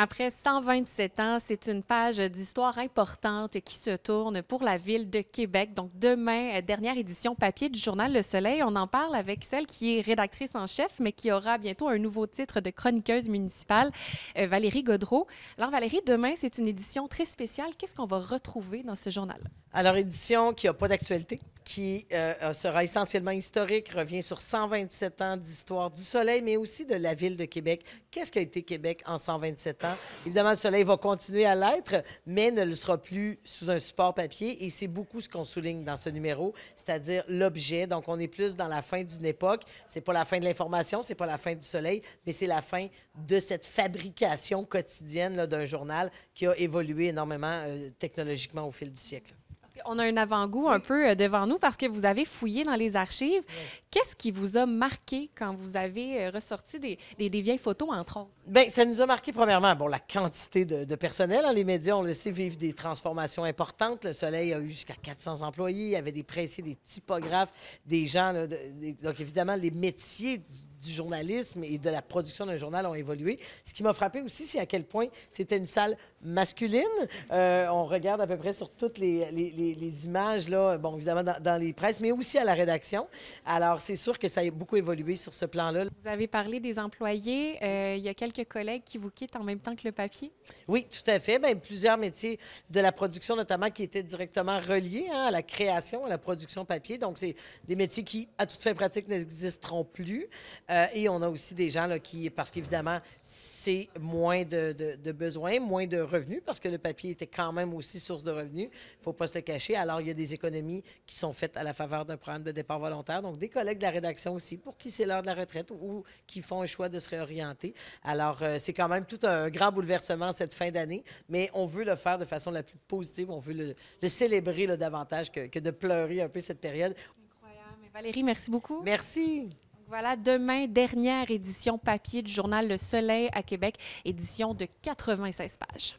Après 127 ans, c'est une page d'histoire importante qui se tourne pour la ville de Québec. Donc demain, euh, dernière édition papier du journal Le Soleil. On en parle avec celle qui est rédactrice en chef, mais qui aura bientôt un nouveau titre de chroniqueuse municipale, euh, Valérie Godreau. Alors Valérie, demain, c'est une édition très spéciale. Qu'est-ce qu'on va retrouver dans ce journal? Alors, édition qui n'a pas d'actualité, qui euh, euh, sera essentiellement historique, revient sur 127 ans d'histoire du Soleil, mais aussi de la ville de Québec. Qu'est-ce qu'a été Québec en 127 ans? Évidemment, le Soleil va continuer à l'être, mais ne le sera plus sous un support papier. Et c'est beaucoup ce qu'on souligne dans ce numéro, c'est-à-dire l'objet. Donc, on est plus dans la fin d'une époque. C'est pas la fin de l'information, c'est pas la fin du Soleil, mais c'est la fin de cette fabrication quotidienne d'un journal qui a évolué énormément euh, technologiquement au fil du siècle. On a un avant-goût un peu euh, devant nous parce que vous avez fouillé dans les archives. Qu'est-ce qui vous a marqué quand vous avez euh, ressorti des, vieilles photos, entre autres? Bien, ça nous a marqué, premièrement, bon, la quantité de, de personnel. Hein. Les médias, ont laissé vivre des transformations importantes. Le Soleil a eu jusqu'à 400 employés. Il y avait des pressiers, des typographes, des gens. donc, évidemment, les métiers du journalisme et de la production d'un journal ont évolué. Ce qui m'a frappé aussi, c'est à quel point c'était une salle masculine. Euh, on regarde à peu près sur toutes les, images, là, bon, évidemment, dans, les presses, mais aussi à la rédaction. Alors, c'est sûr que ça a beaucoup évolué sur ce plan-là. Vous avez parlé des employés. Euh, il y a quelques collègues qui vous quittent en même temps que le papier. Oui, tout à fait. Bien, plusieurs métiers de la production, notamment, qui étaient directement reliés hein, à la création, à la production papier. Donc, c'est des métiers qui, à toute fin pratique, n'existeront plus. Euh, et on a aussi des gens là, qui, parce qu'évidemment, c'est moins de, besoins, moins de revenus, parce que le papier était quand même aussi source de revenus. Il ne faut pas se le cacher. Alors, il y a des économies qui sont faites à la faveur d'un programme de départ volontaire. Donc, des collègues de la rédaction aussi, pour qui c'est l'heure de la retraite ou, qui font un choix de se réorienter. Alors, euh, c'est quand même tout un grand bouleversement cette fin d'année, mais on veut le faire de façon la plus positive. On veut le, célébrer davantage que, que de pleurer un peu cette période. Incroyable. Valérie, merci beaucoup. Merci. Voilà, demain, dernière édition papier du journal Le Soleil à Québec, édition de 96 pages.